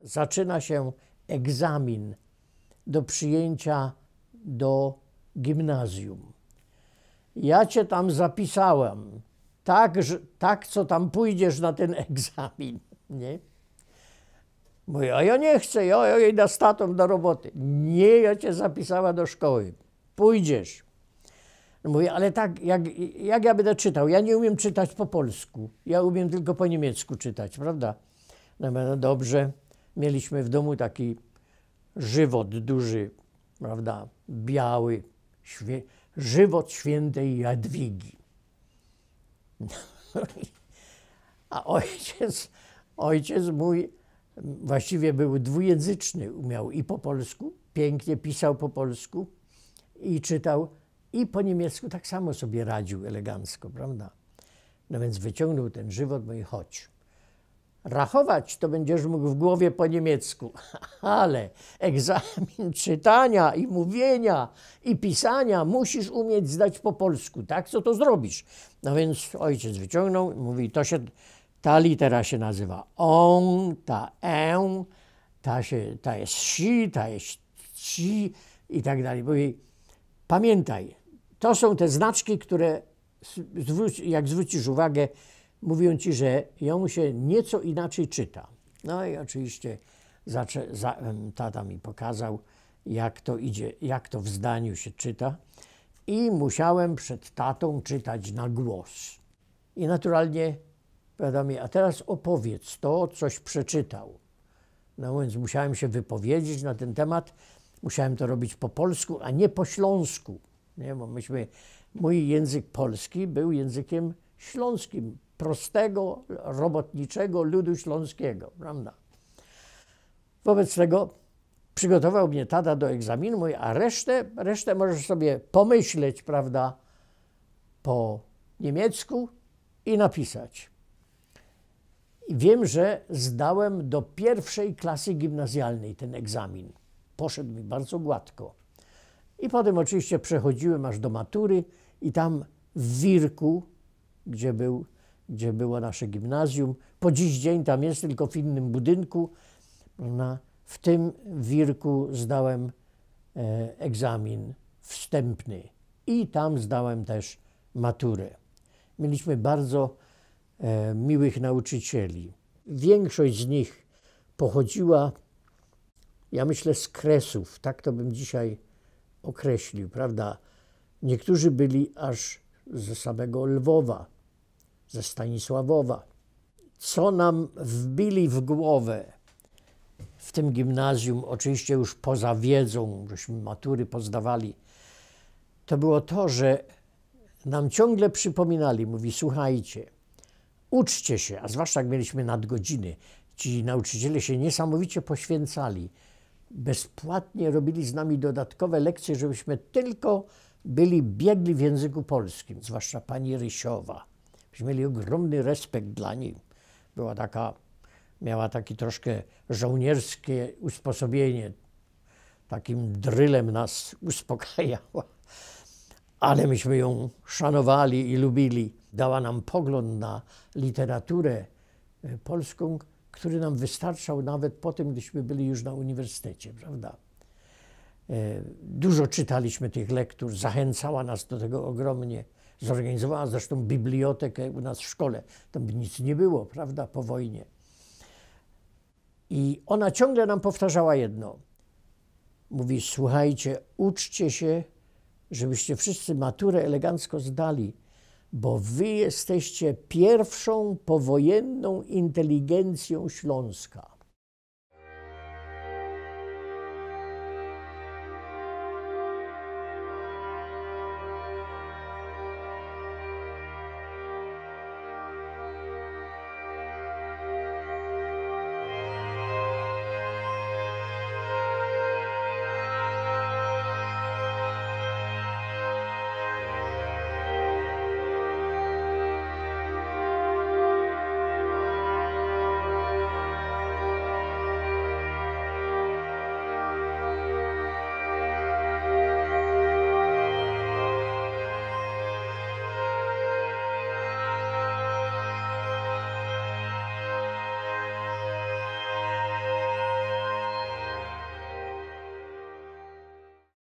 zaczyna się egzamin do przyjęcia do gimnazjum. Ja cię tam zapisałem, tak, że, tak co tam pójdziesz na ten egzamin, nie? Mówię, a ja nie chcę, ja, ja idę z tatą do roboty. Nie, ja cię zapisała do szkoły, pójdziesz. Mówię, ale tak, jak, jak ja będę czytał? Ja nie umiem czytać po polsku, ja umiem tylko po niemiecku czytać, prawda? No, no dobrze, mieliśmy w domu taki żywot duży, prawda, biały, świe żywot świętej Jadwigi. A ojciec, ojciec mój właściwie był dwujęzyczny, umiał i po polsku, pięknie pisał po polsku i czytał, i po niemiecku tak samo sobie radził elegancko, prawda? No więc wyciągnął ten żywot, no chodź. Rachować to będziesz mógł w głowie po niemiecku, ale egzamin czytania i mówienia i pisania musisz umieć zdać po polsku, tak? Co to zrobisz? No więc ojciec wyciągnął i mówi, to się, ta litera się nazywa on, ta e, ta, się, ta jest si, ta jest ci i tak dalej. Mówi, pamiętaj, to są te znaczki, które jak zwrócisz uwagę, mówią ci, że ją się nieco inaczej czyta. No i oczywiście zaczę, za, tata mi pokazał, jak to idzie, jak to w zdaniu się czyta. I musiałem przed tatą czytać na głos. I naturalnie powiadał mi, a teraz opowiedz to, coś przeczytał. No więc musiałem się wypowiedzieć na ten temat. Musiałem to robić po polsku, a nie po śląsku. Nie, bo myśmy, mój język polski był językiem śląskim, prostego, robotniczego ludu śląskiego, prawda? Wobec tego przygotował mnie tata do egzaminu, a resztę, resztę możesz sobie pomyśleć, prawda, po niemiecku i napisać. I wiem, że zdałem do pierwszej klasy gimnazjalnej ten egzamin. Poszedł mi bardzo gładko. I potem oczywiście przechodziłem aż do matury i tam w Wirku, gdzie był gdzie było nasze gimnazjum. Po dziś dzień tam jest, tylko w innym budynku. W tym wirku zdałem e, egzamin wstępny i tam zdałem też maturę. Mieliśmy bardzo e, miłych nauczycieli. Większość z nich pochodziła, ja myślę, z kresów, tak to bym dzisiaj określił, prawda? Niektórzy byli aż ze samego Lwowa, ze Stanisławowa. Co nam wbili w głowę w tym gimnazjum, oczywiście już poza wiedzą, żeśmy matury pozdawali, to było to, że nam ciągle przypominali, mówi słuchajcie, uczcie się, a zwłaszcza jak mieliśmy nadgodziny, ci nauczyciele się niesamowicie poświęcali. Bezpłatnie robili z nami dodatkowe lekcje, żebyśmy tylko byli biegli w języku polskim, zwłaszcza pani Rysiowa. Myśmy mieli ogromny respekt dla niej. Była taka, miała takie troszkę żołnierskie usposobienie. Takim drylem nas uspokajała. Ale myśmy ją szanowali i lubili. Dała nam pogląd na literaturę e, polską, który nam wystarczał nawet po tym, gdyśmy byli już na uniwersytecie, prawda? E, dużo czytaliśmy tych lektur, zachęcała nas do tego ogromnie zorganizowała zresztą bibliotekę u nas w szkole. Tam by nic nie było, prawda, po wojnie. I ona ciągle nam powtarzała jedno. Mówi, słuchajcie, uczcie się, żebyście wszyscy maturę elegancko zdali, bo wy jesteście pierwszą powojenną inteligencją Śląska.